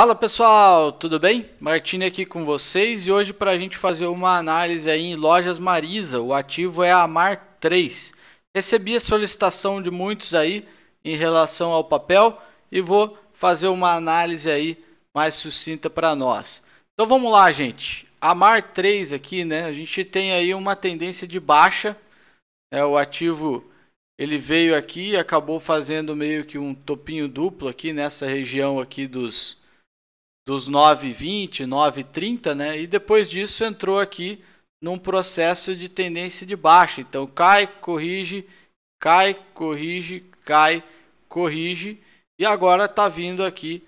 Fala pessoal, tudo bem? Martini aqui com vocês e hoje para a gente fazer uma análise aí em lojas Marisa, o ativo é a Mar 3. Recebi a solicitação de muitos aí em relação ao papel e vou fazer uma análise aí mais sucinta para nós. Então vamos lá, gente. A Mar 3 aqui, né? A gente tem aí uma tendência de baixa. É o ativo ele veio aqui e acabou fazendo meio que um topinho duplo aqui nessa região aqui dos dos 9,20, 9,30, né? E depois disso entrou aqui num processo de tendência de baixa. Então cai, corrige, cai, corrige, cai, corrige e agora está vindo aqui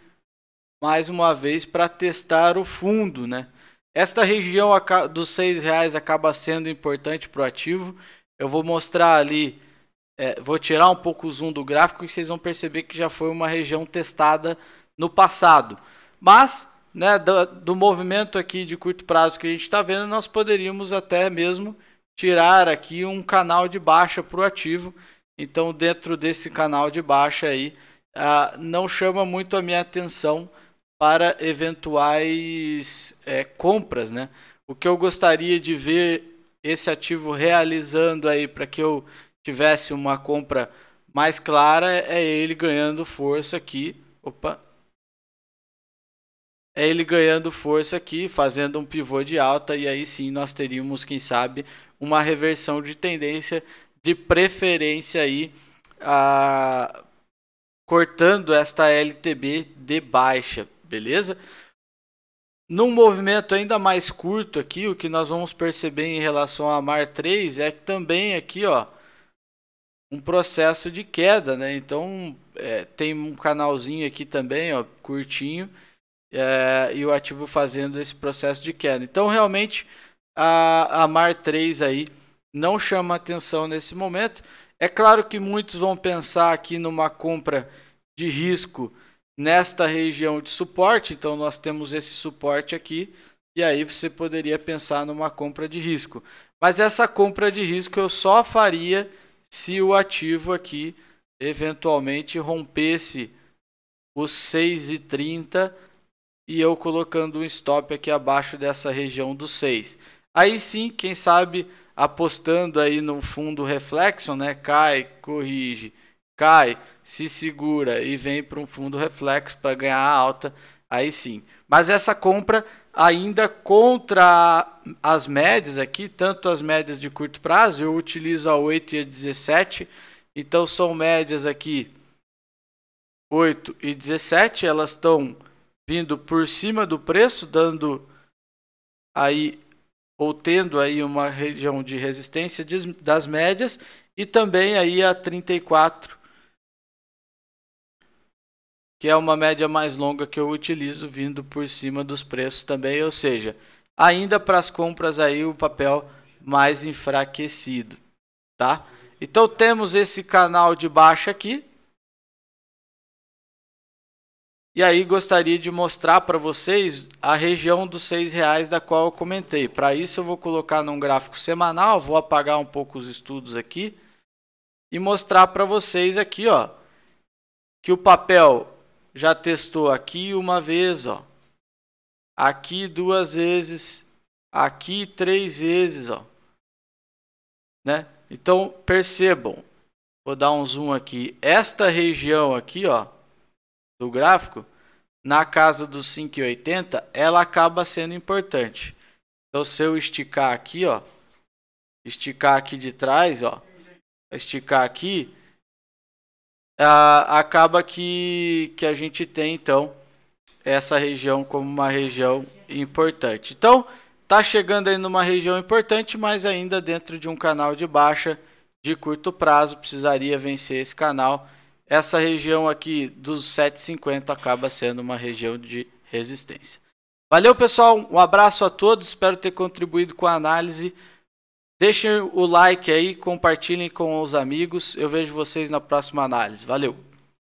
mais uma vez para testar o fundo, né? Esta região dos seis reais acaba sendo importante para o ativo. Eu vou mostrar ali, é, vou tirar um pouco o zoom do gráfico e vocês vão perceber que já foi uma região testada no passado. Mas, né, do, do movimento aqui de curto prazo que a gente está vendo, nós poderíamos até mesmo tirar aqui um canal de baixa para o ativo. Então, dentro desse canal de baixa aí, ah, não chama muito a minha atenção para eventuais é, compras, né? O que eu gostaria de ver esse ativo realizando aí para que eu tivesse uma compra mais clara é ele ganhando força aqui. Opa, é ele ganhando força aqui, fazendo um pivô de alta, e aí sim nós teríamos, quem sabe, uma reversão de tendência, de preferência aí, a... cortando esta LTB de baixa, beleza? Num movimento ainda mais curto aqui, o que nós vamos perceber em relação a MAR 3 é que também aqui, ó, um processo de queda, né? Então, é, tem um canalzinho aqui também, ó, curtinho, é, e o ativo fazendo esse processo de queda. Então, realmente, a, a MAR 3 aí não chama atenção nesse momento. É claro que muitos vão pensar aqui numa compra de risco nesta região de suporte, então nós temos esse suporte aqui, e aí você poderia pensar numa compra de risco. Mas essa compra de risco eu só faria se o ativo aqui eventualmente rompesse os 6,30 e eu colocando um stop aqui abaixo dessa região dos 6. Aí sim, quem sabe apostando aí no fundo reflexo, né? Cai, corrige, cai, se segura e vem para um fundo reflexo para ganhar alta, aí sim. Mas essa compra ainda contra as médias aqui, tanto as médias de curto prazo, eu utilizo a 8 e a 17. Então são médias aqui 8 e 17, elas estão vindo por cima do preço, dando aí ou tendo aí uma região de resistência das médias e também aí a 34 que é uma média mais longa que eu utilizo vindo por cima dos preços também, ou seja, ainda para as compras aí o papel mais enfraquecido, tá? Então temos esse canal de baixa aqui, e aí gostaria de mostrar para vocês a região dos seis reais da qual eu comentei. Para isso eu vou colocar num gráfico semanal, vou apagar um pouco os estudos aqui e mostrar para vocês aqui, ó, que o papel já testou aqui uma vez, ó, aqui duas vezes, aqui três vezes, ó, né? Então percebam, vou dar um zoom aqui, esta região aqui, ó do gráfico, na casa dos 5,80, ela acaba sendo importante. Então, se eu esticar aqui, ó, esticar aqui de trás, ó, esticar aqui, acaba que, que a gente tem, então, essa região como uma região importante. Então, tá chegando aí numa região importante, mas ainda dentro de um canal de baixa de curto prazo, precisaria vencer esse canal essa região aqui dos 750 acaba sendo uma região de resistência. Valeu, pessoal. Um abraço a todos. Espero ter contribuído com a análise. Deixem o like aí, compartilhem com os amigos. Eu vejo vocês na próxima análise. Valeu!